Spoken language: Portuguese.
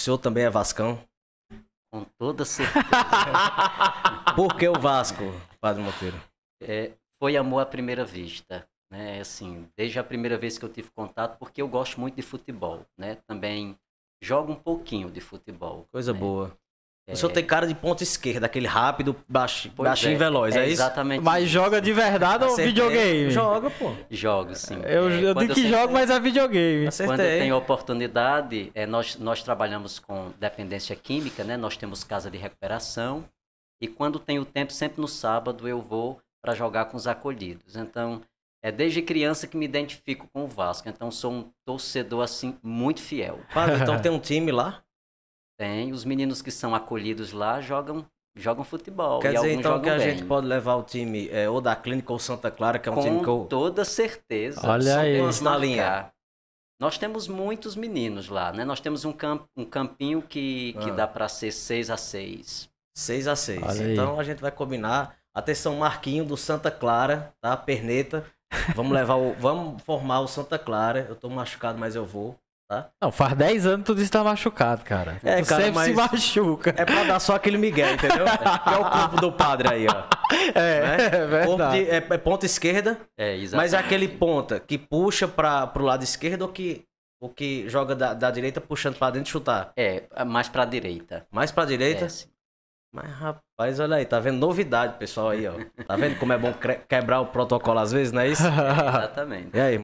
senhor também é Vascão? Com toda certeza. Por que o Vasco, Padre Monteiro? É, foi amor à primeira vista. Né? Assim, desde a primeira vez que eu tive contato, porque eu gosto muito de futebol. Né? Também jogo um pouquinho de futebol. Coisa né? boa. O senhor tem cara de ponta esquerda, aquele rápido, baixinho, baixinho é, veloz, é, é, isso? Exatamente. Mas isso. joga de verdade ou videogame? Joga, pô. Jogo, sim. Eu, é, eu digo que jogo, mas é videogame. Quando tem oportunidade, é, nós, nós trabalhamos com dependência química, né? Nós temos casa de recuperação. E quando tem o tempo, sempre no sábado, eu vou para jogar com os acolhidos. Então, é desde criança que me identifico com o Vasco. Então, sou um torcedor, assim, muito fiel. Padre, então tem um time lá? Tem. Os meninos que são acolhidos lá jogam jogam futebol. Quer dizer, então, que a bem. gente pode levar o time é, ou da Clínica ou Santa Clara, que é um Com time que eu... toda certeza. Olha aí. na linha. Nós temos muitos meninos lá, né? Nós temos um, camp um campinho que, ah. que dá para ser 6 a 6 6 a 6 Então a gente vai combinar. Atenção, Marquinho do Santa Clara, tá? Perneta. Vamos levar o... Vamos formar o Santa Clara. Eu tô machucado, mas eu vou. Tá? Não, faz 10 anos tu disse que tá machucado, cara. É, tu cara, sempre se machuca. É pra dar só aquele migué, entendeu? é o corpo do padre aí, ó. É, né? é verdade. De, é, é, ponta esquerda. É, exatamente. Mas é aquele ponta que puxa para pro lado esquerdo ou que, o que joga da, da direita puxando pra dentro chutar? É, mais pra direita. Mais pra direita? É, sim. Mas, rapaz, olha aí, tá vendo novidade, pessoal aí, ó. Tá vendo como é bom quebrar o protocolo às vezes, não é isso? É, exatamente. E aí?